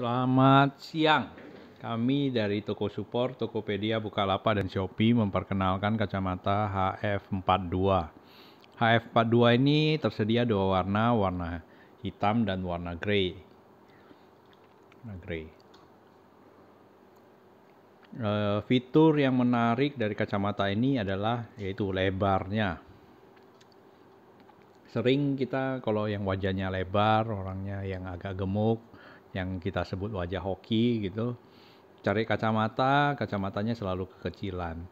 Selamat siang. Kami dari Toko Support, Tokopedia, Bukalapak, dan Shopee memperkenalkan kacamata HF42. HF42 ini tersedia dua warna, warna hitam dan warna grey. Warna grey. Uh, fitur yang menarik dari kacamata ini adalah yaitu lebarnya. Sering kita kalau yang wajahnya lebar, orangnya yang agak gemuk, yang kita sebut wajah hoki gitu cari kacamata kacamatanya selalu kekecilan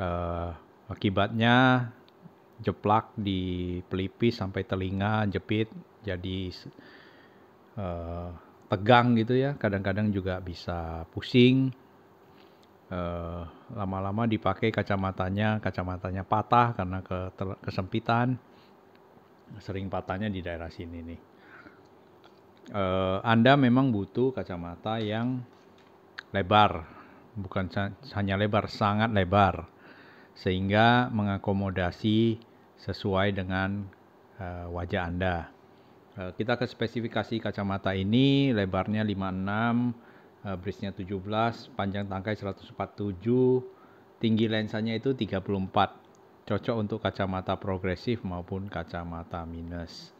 uh, akibatnya jeplak di pelipis sampai telinga jepit jadi uh, tegang gitu ya kadang-kadang juga bisa pusing lama eh, lama-lama dipakai kacamatanya kacamatanya patah karena ke kesempitan sering patahnya di daerah sini nih uh, Anda memang butuh kacamata yang lebar, bukan hanya lebar, sangat lebar, sehingga mengakomodasi sesuai dengan uh, wajah Anda. Uh, kita ke spesifikasi kacamata ini, lebarnya 56, uh, brisnya 17, panjang tangkai 147, tinggi lensanya itu 34. Cocok untuk kacamata progresif maupun kacamata minus.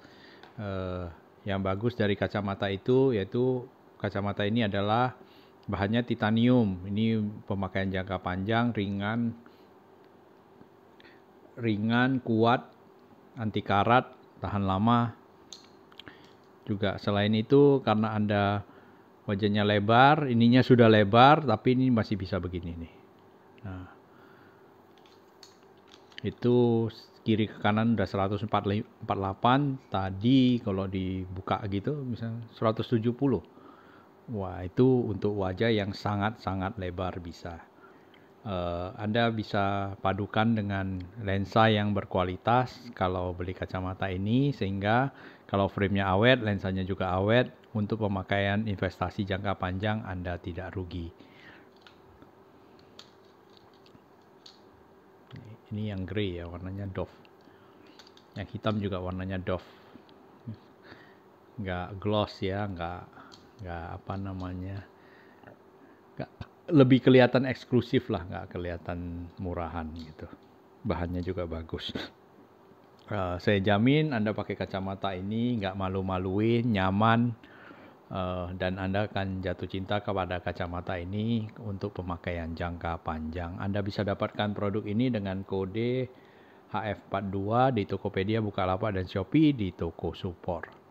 Uh, yang bagus dari kacamata itu yaitu kacamata ini adalah bahannya titanium. Ini pemakaian jangka panjang, ringan, ringan, kuat, anti karat, tahan lama. Juga selain itu karena Anda wajahnya lebar, ininya sudah lebar tapi ini masih bisa begini nih. Nah. Itu kiri ke kanan udah 148 tadi kalau dibuka gitu misalnya 170 wah itu untuk wajah yang sangat-sangat lebar bisa uh, Anda bisa padukan dengan lensa yang berkualitas kalau beli kacamata ini sehingga kalau framenya awet lensanya juga awet untuk pemakaian investasi jangka panjang Anda tidak rugi ini yang grey ya warnanya doff yang hitam juga warnanya doff nggak gloss ya nggak nggak apa namanya nggak lebih kelihatan eksklusif lah nggak kelihatan murahan gitu bahannya juga bagus uh, saya jamin anda pakai kacamata ini nggak malu-maluin nyaman uh, dan Anda akan jatuh cinta kepada kacamata ini untuk pemakaian jangka panjang. Anda bisa dapatkan produk ini dengan kode HF42 di Tokopedia, Bukalapak, dan Shopee di toko support.